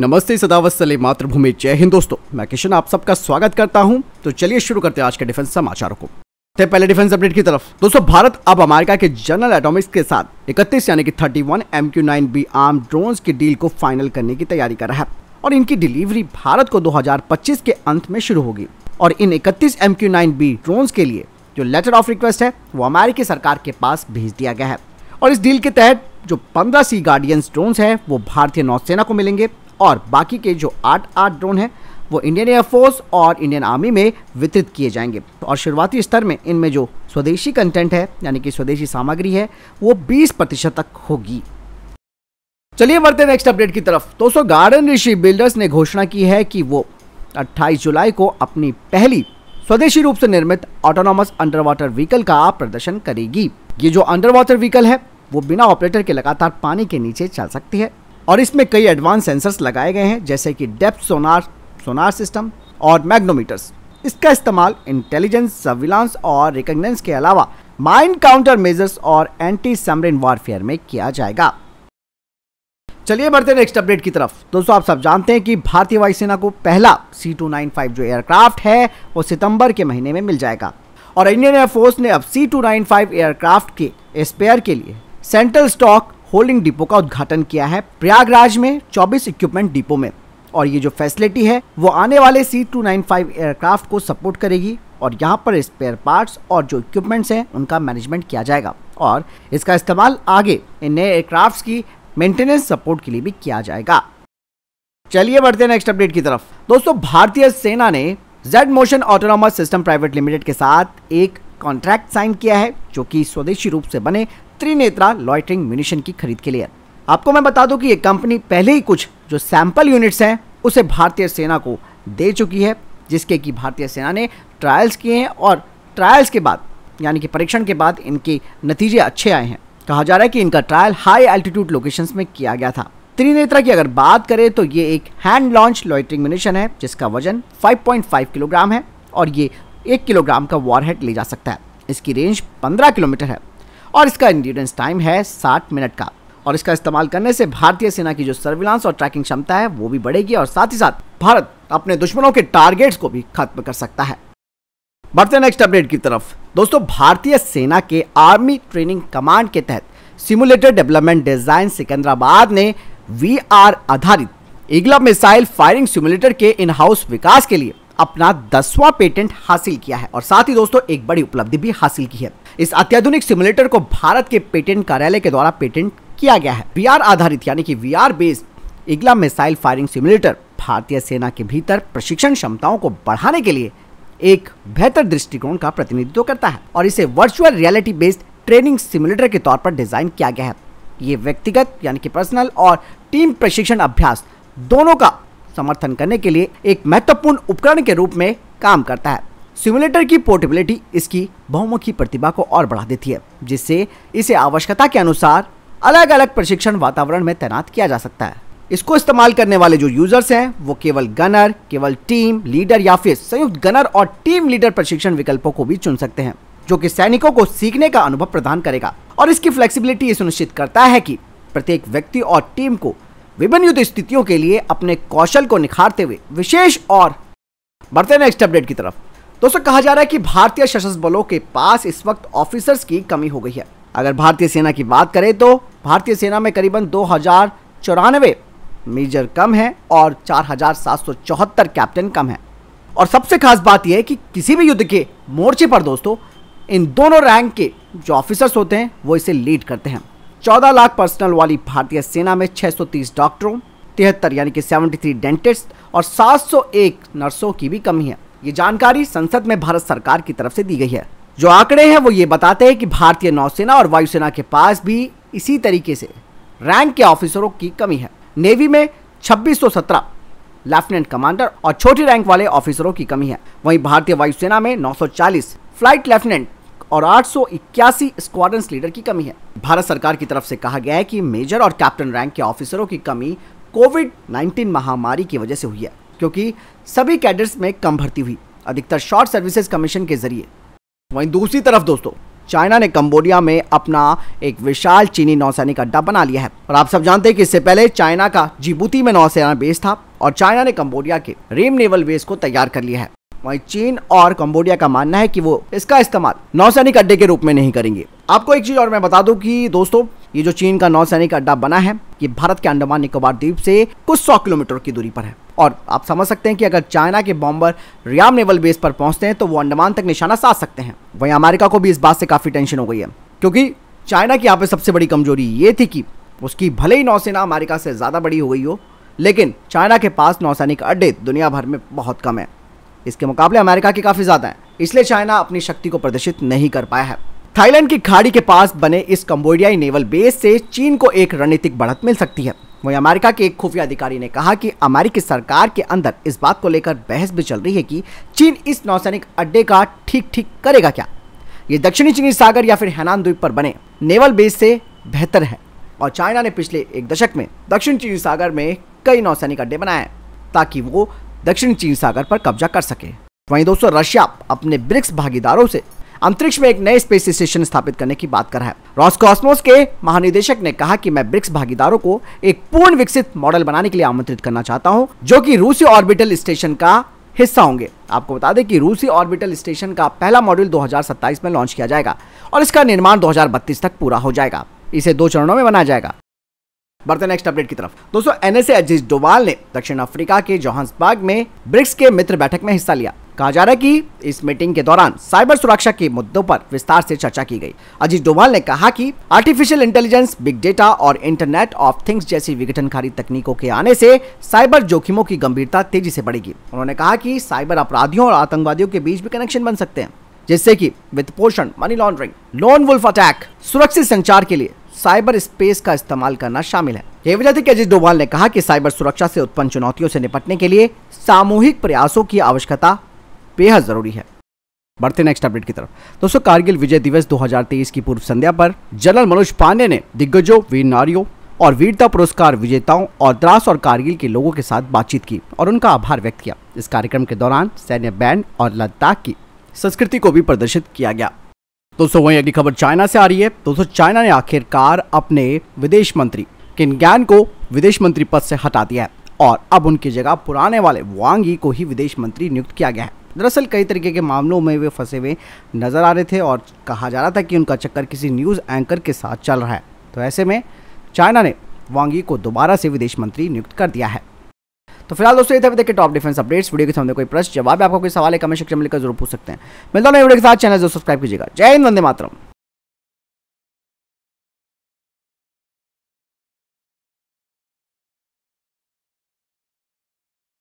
नमस्ते सदावत मातृभूमि जय हिंद दोस्तों मैं किशन आप सबका स्वागत करता हूं तो चलिए शुरू करते हैं आज के डिफेंस समाचारों को थे पहले डिफेंस अपडेट की तरफ दोस्तों भारत अब अमेरिका के जनरल एटॉमिक्स के साथ 31 यानी कि 31 one M Q nine B arm drone की डील को फाइनल करने की तैयारी कर रहा है और इनकी डिलीवरी भारत को 2025 के अंत में शुरू होगी और इन इकतीस M Q nine B drone के लिए जो लेटर ऑफ रिक्वेस्ट है वो अमेरिकी सरकार के पास भेज दिया गया है और इस डील के तहत जो पंद्रह सी गार्डियंस ड्रोन है वो भारतीय नौसेना को मिलेंगे और बाकी के जो आठ आठ ड्रोन हैं वो इंडियन एयरफोर्स और इंडियन आर्मी में वितरित किए जाएंगे और शुरुआती स्तर में इनमें जो स्वदेशी कंटेंट है यानी कि स्वदेशी सामग्री है वो 20 प्रतिशत तक होगी चलिए बढ़ते नेक्स्ट अपडेट की तरफ दोस्तों गार्डन ऋषि बिल्डर्स ने घोषणा की है कि वो 28 जुलाई को अपनी पहली स्वदेशी रूप से निर्मित ऑटोनॉमस अंडर वाटर व्हीकल का प्रदर्शन करेगी ये जो अंडर वाटर व्हीकल है वो बिना ऑपरेटर के लगातार पानी के नीचे चल सकती है और इसमें कई एडवांस सेंसर्स लगाए गए हैं जैसे कि डेप्थ सोनार सोनार सिस्टम और मैग्नोमीटर्स इसका इस्तेमाल इंटेलिजेंस सर्विलांस और रिकग्नेंस के अलावा माइंड काउंटर मेजर्स और एंटी समरिन वॉरफेयर में किया जाएगा चलिए बढ़ते नेक्स्ट अपडेट की तरफ दोस्तों आप सब जानते हैं कि भारतीय वायुसेना को पहला सी टू नाइन फाइव जो एयरक्राफ्ट है वो सितंबर के महीने में मिल जाएगा और इंडियन एयरफोर्स ने अब C two nine five aircraft के स्पेयर के लिए सेंट्रल स्टॉक होल्डिंग डिपो का उद्घाटन किया है प्रयागराज में 24 इक्विपमेंट डिपो में और ये जो फैसिलिटी है वो आने वाले C two nine five aircraft को सपोर्ट करेगी और यहाँ पर स्पेयर पार्ट्स और जो इक्विपमेंट्स हैं उनका मैनेजमेंट किया जाएगा और इसका इस्तेमाल आगे इन नए एयरक्राफ्ट की मेंटेनेंस सपोर्ट के लिए भी किया जाएगा चलिए बढ़ते हैं नेक्स्ट अपडेट की तरफ दोस्तों भारतीय सेना ने Z Motion autonomous system private limited के साथ एक कॉन्ट्रैक्ट साइन किया है जो कि स्वदेशी रूप से बने त्रिनेत्रा लॉयटरिंग म्यूनिशन की खरीद के लिए आपको मैं बता दूं कि ये कंपनी पहले ही कुछ जो सैंपल यूनिट्स हैं उसे भारतीय सेना को दे चुकी है जिसके कि भारतीय सेना ने ट्रायल्स किए हैं और ट्रायल्स के बाद यानी कि परीक्षण के बाद इनके नतीजे अच्छे आए हैं कहा जा रहा है कि इनका ट्रायल हाई एल्टीट्यूड लोकेशन में किया गया था त्रिनेत्रा की अगर बात करें तो ये एक हैंड लॉन्च लॉइटरिंग म्यूनिशन है जिसका वजन 5.5 किलोग्राम है और ये एक किलोग्राम का वॉरहेड ले जा सकता है इसकी रेंज 15 किलोमीटर है और इसका इंड्यूरेंस टाइम है साठ मिनट का और इसका इस्तेमाल करने से भारतीय सेना की जो सर्विलांस और ट्रैकिंग क्षमता है वो भी बढ़ेगी और साथ ही साथ भारत अपने दुश्मनों के टारगेट्स को भी खत्म कर सकता है बढ़ते नेक्स्ट अपडेट की तरफ दोस्तों भारतीय सेना के आर्मी ट्रेनिंग कमांड के तहत सिमुलेटेड डेवलपमेंट डिजाइन सिकंदराबाद ने वी आधारित इगला मिसाइल फायरिंग सिमुलेटर के इन हाउस विकास के लिए अपना दसवां पेटेंट हासिल किया है और साथ ही दोस्तों एक बड़ी उपलब्धि भी हासिल की है इस अत्याधुनिक सिमुलेटर को भारत के पेटेंट कार्यालय के द्वारा पेटेंट किया गया है वी आधारित यानी कि V based Igla missile firing simulator भारतीय सेना के भीतर प्रशिक्षण क्षमताओं को बढ़ाने के लिए एक बेहतर दृष्टिकोण का प्रतिनिधित्व करता है और इसे virtual reality based training simulator के तौर पर डिजाइन किया गया है ये व्यक्तिगत यानी कि पर्सनल और टीम प्रशिक्षण अभ्यास दोनों का समर्थन करने के लिए एक महत्वपूर्ण उपकरण के रूप में काम करता है सिमुलेटर की पोर्टेबिलिटी इसकी बहुमुखी प्रतिभा को और बढ़ा देती है जिससे इसे आवश्यकता के अनुसार अलग अलग प्रशिक्षण वातावरण में तैनात किया जा सकता है इसको इस्तेमाल करने वाले जो यूजर्स हैं वो केवल गनर केवल टीम लीडर या फिर संयुक्त गनर और टीम लीडर प्रशिक्षण विकल्पों को भी चुन सकते हैं जो कि सैनिकों को सीखने का अनुभव प्रदान करेगा और इसकी फ्लेक्सिबिलिटी ये सुनिश्चित करता है कि प्रत्येक व्यक्ति और टीम को विभिन्न युद्ध स्थितियों के लिए अपने कौशल को निखारते हुए विशेष और बढ़ते नेक्स्ट अपडेट की तरफ दोस्तों कहा जा रहा है कि भारतीय सशस्त्र बलों के पास इस वक्त ऑफिसर्स की कमी हो गई है अगर भारतीय सेना की बात करें तो भारतीय सेना में करीबन दो चौरानवे मेजर कम है और चार कैप्टन कम है और सबसे खास बात यह है कि किसी भी युद्ध के मोर्चे पर दोस्तों इन दोनों रैंक के जो ऑफिसर्स होते हैं वो इसे लीड करते हैं चौदह लाख पर्सनल वाली भारतीय सेना में 630 डॉक्टरों तिहत्तर यानी कि 73 डेंटिस्ट और 701 नर्सों की भी कमी है ये जानकारी संसद में भारत सरकार की तरफ से दी गई है जो आंकड़े हैं वो ये बताते हैं कि भारतीय नौसेना और वायुसेना के पास भी इसी तरीके से रैंक के ऑफिसरों की कमी है नेवी में छब्बीस लेफ्टिनेंट कमांडर और छोटी रैंक वाले ऑफिसरों की कमी है वहीं भारतीय वायुसेना में 940 फ्लाइट लेफ्टिनेंट और आठ स्क्वाड्रंस लीडर की कमी है भारत सरकार की तरफ से कहा गया है कि मेजर और कैप्टन रैंक के ऑफिसरों की कमी कोविड 19 महामारी की वजह से हुई है क्योंकि सभी कैडर्स में कम भर्ती हुई अधिकतर शॉर्ट सर्विसेज कमीशन के जरिए वहीं दूसरी तरफ दोस्तों चाइना ने कंबोडिया में अपना एक विशाल चीनी नौसैनिक अड्डा बना लिया है और आप सब जानते हैं कि इससे पहले चाइना का जिबूती में नौसेना बेस था और चाइना ने कंबोडिया के रेम नेवल बेस को तैयार कर लिया है वहीं चीन और कंबोडिया का मानना है कि वो इसका इस्तेमाल नौसैनिक अड्डे के रूप में नहीं करेंगे आपको एक चीज और मैं बता दूं कि दोस्तों ये जो चीन का नौसैनिक अड्डा बना है ये भारत के अंडमान निकोबार द्वीप से कुछ सौ किलोमीटर की दूरी पर है और आप समझ सकते हैं कि अगर चाइना के बॉम्बर रियाम नेवल बेस पर पहुंचते हैं तो वो अंडमान तक निशाना साध सकते हैं वहीं अमेरिका को भी इस बात से काफ़ी टेंशन हो गई है क्योंकि चाइना की यहाँ पर सबसे बड़ी कमजोरी ये थी कि उसकी भले ही नौसेना अमेरिका से ज़्यादा बड़ी हो गई हो लेकिन चाइना के पास नौसैनिक अड्डे दुनिया भर में बहुत कम है इसके मुकाबले अमेरिका के काफ़ी ज़्यादा है इसलिए चाइना अपनी शक्ति को प्रदर्शित नहीं कर पाया है थाईलैंड की खाड़ी के पास बने इस कम्बोडियाई नेवल बेस से चीन को एक रणनीतिक बढ़त मिल सकती है वहीं अमेरिका के एक खुफिया अधिकारी ने कहा कि अमेरिकी सरकार के अंदर इस बात को लेकर बहस भी चल रही है कि चीन इस नौसैनिक अड्डे का ठीक ठीक करेगा क्या ये दक्षिणी चीनी सागर या फिर हैनान द्वीप पर बने नेवल बेस से बेहतर है और चाइना ने पिछले एक दशक में दक्षिण चीनी सागर में कई नौसैनिक अड्डे बनाए ताकि वो दक्षिण चीन सागर पर कब्जा कर सके वहीं दोस्तों रशिया अपने ब्रिक्स भागीदारों से अंतरिक्ष में एक नए स्पेस स्टेशन स्थापित करने की बात कर रहा है रॉसकॉस्मोस के महानिदेशक ने कहा कि मैं ब्रिक्स भागीदारों को एक पूर्ण विकसित मॉडल बनाने के लिए आमंत्रित करना चाहता हूं, जो कि रूसी ऑर्बिटल स्टेशन का हिस्सा होंगे आपको बता दें कि रूसी ऑर्बिटल स्टेशन का पहला मॉड्यूल दो में लॉन्च किया जाएगा और इसका निर्माण दो तक पूरा हो जाएगा इसे दो चरणों में बनाया जाएगा बढ़ते नेक्स्ट अपडेट की तरफ दोस्तों एनएसए अजीत डोवाल ने दक्षिण अफ्रीका के जोहान्सबर्ग में ब्रिक्स के मित्र बैठक में हिस्सा लिया कहा जा रहा है कि इस मीटिंग के दौरान साइबर सुरक्षा के मुद्दों पर विस्तार से चर्चा की गई अजीत डोवाल ने कहा कि आर्टिफिशियल इंटेलिजेंस बिग डेटा और इंटरनेट ऑफ थिंग्स जैसी विघटनकारी तकनीकों के आने से साइबर जोखिमों की गंभीरता तेजी से बढ़ेगी उन्होंने कहा कि साइबर अपराधियों और आतंकवादियों के बीच भी कनेक्शन बन सकते हैं जिससे कि वित्त पोषण money laundering lone wolf attack सुरक्षित संचार के लिए साइबर स्पेस का इस्तेमाल करना शामिल है ये वजह थी कि अजीत डोभाल ने कहा कि साइबर सुरक्षा से उत्पन्न चुनौतियों से निपटने के लिए सामूहिक प्रयासों की आवश्यकता बेहद जरूरी है बढ़ते नेक्स्ट अपडेट की तरफ दोस्तों कारगिल विजय दिवस 2023 की पूर्व संध्या पर जनरल मनोज पांडे ने दिग्गजों वीर नारियों और वीरता पुरस्कार विजेताओं और द्रास और कारगिल के लोगों के साथ बातचीत की और उनका आभार व्यक्त किया इस कार्यक्रम के दौरान सैन्य बैंड और लद्दाख की संस्कृति को भी प्रदर्शित किया गया दोस्तों वहीं अगली खबर चाइना से आ रही है दोस्तों चाइना ने आखिरकार अपने विदेश मंत्री किन गैन को विदेश मंत्री पद से हटा दिया है और अब उनकी जगह पुराने वाले वांगी को ही विदेश मंत्री नियुक्त किया गया है दरअसल कई तरीके के मामलों में वे फंसे हुए नजर आ रहे थे और कहा जा रहा था कि उनका चक्कर किसी न्यूज़ एंकर के साथ चल रहा है तो ऐसे में चाइना ने वांगी को दोबारा से विदेश मंत्री नियुक्त कर दिया है तो फिलहाल दोस्तों ये था देखिए टॉप डिफेंस अपडेट्स वीडियो के सामने कोई प्रश्न जवाब आपको कोई सवाल है कमेंट सेक्शन में लिखकर जरूर पूछ सकते हैं मिलता हूँ वीडियो के साथ चैनल जो सब्सक्राइब कीजिएगा जय हिंद वंदे मातरम